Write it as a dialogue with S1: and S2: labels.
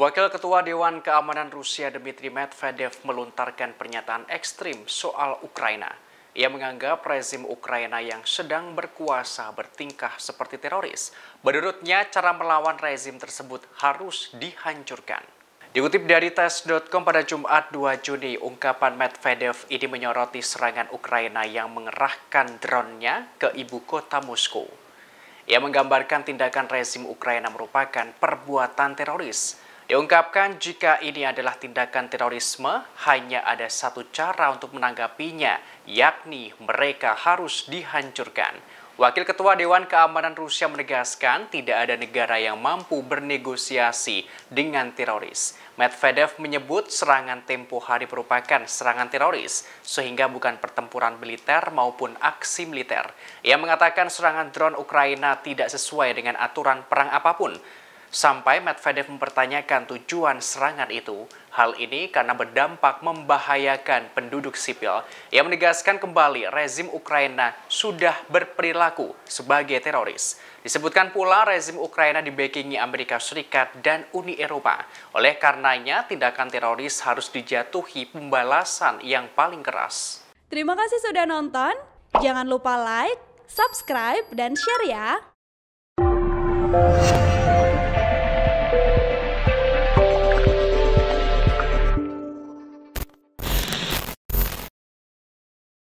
S1: Wakil Ketua Dewan Keamanan Rusia Dmitry Medvedev melontarkan pernyataan ekstrim soal Ukraina. Ia menganggap rezim Ukraina yang sedang berkuasa bertingkah seperti teroris. Menurutnya, cara melawan rezim tersebut harus dihancurkan. Dikutip dari tes.com pada Jumat 2 Juni, ungkapan Medvedev ini menyoroti serangan Ukraina yang mengerahkan drone-nya ke ibu kota Moskow. Ia menggambarkan tindakan rezim Ukraina merupakan perbuatan teroris Diungkapkan jika ini adalah tindakan terorisme, hanya ada satu cara untuk menanggapinya, yakni mereka harus dihancurkan. Wakil Ketua Dewan Keamanan Rusia menegaskan tidak ada negara yang mampu bernegosiasi dengan teroris. Medvedev menyebut serangan tempo hari merupakan serangan teroris, sehingga bukan pertempuran militer maupun aksi militer. Ia mengatakan serangan drone Ukraina tidak sesuai dengan aturan perang apapun. Sampai Medvedev mempertanyakan tujuan serangan itu, hal ini karena berdampak membahayakan penduduk sipil. Ia menegaskan kembali rezim Ukraina sudah berperilaku sebagai teroris. Disebutkan pula rezim Ukraina dibekingi Amerika Serikat dan Uni Eropa. Oleh karenanya, tindakan teroris harus dijatuhi pembalasan yang paling keras.
S2: Terima kasih sudah nonton. Jangan lupa like, subscribe, dan share ya.